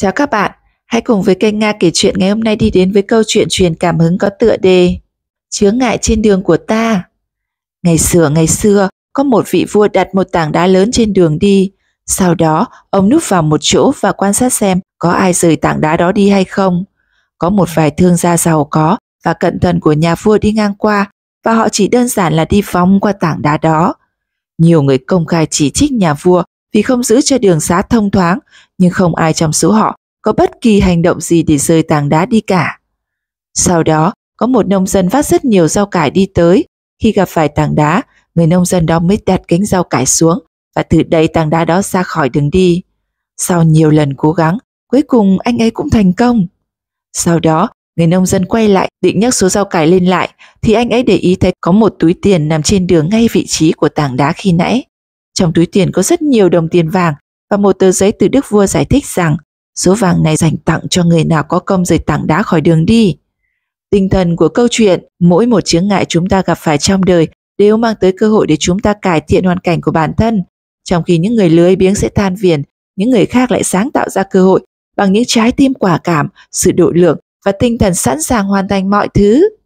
Chào các bạn, hãy cùng với kênh Nga kể chuyện ngày hôm nay đi đến với câu chuyện truyền cảm hứng có tựa đề Chướng ngại trên đường của ta. Ngày xưa ngày xưa, có một vị vua đặt một tảng đá lớn trên đường đi. Sau đó, ông núp vào một chỗ và quan sát xem có ai rời tảng đá đó đi hay không. Có một vài thương gia giàu có và cận thần của nhà vua đi ngang qua và họ chỉ đơn giản là đi vòng qua tảng đá đó. Nhiều người công khai chỉ trích nhà vua vì không giữ cho đường xá thông thoáng, nhưng không ai trong số họ có bất kỳ hành động gì để rơi tảng đá đi cả. Sau đó, có một nông dân vác rất nhiều rau cải đi tới. Khi gặp phải tảng đá, người nông dân đó mới đặt cánh rau cải xuống và từ đẩy tảng đá đó ra khỏi đường đi. Sau nhiều lần cố gắng, cuối cùng anh ấy cũng thành công. Sau đó, người nông dân quay lại định nhấc số rau cải lên lại thì anh ấy để ý thấy có một túi tiền nằm trên đường ngay vị trí của tảng đá khi nãy. Trong túi tiền có rất nhiều đồng tiền vàng và một tờ giấy từ Đức Vua giải thích rằng số vàng này dành tặng cho người nào có công rời tảng đá khỏi đường đi. Tinh thần của câu chuyện, mỗi một chướng ngại chúng ta gặp phải trong đời đều mang tới cơ hội để chúng ta cải thiện hoàn cảnh của bản thân. Trong khi những người lưới biếng sẽ than phiền, những người khác lại sáng tạo ra cơ hội bằng những trái tim quả cảm, sự độ lượng và tinh thần sẵn sàng hoàn thành mọi thứ.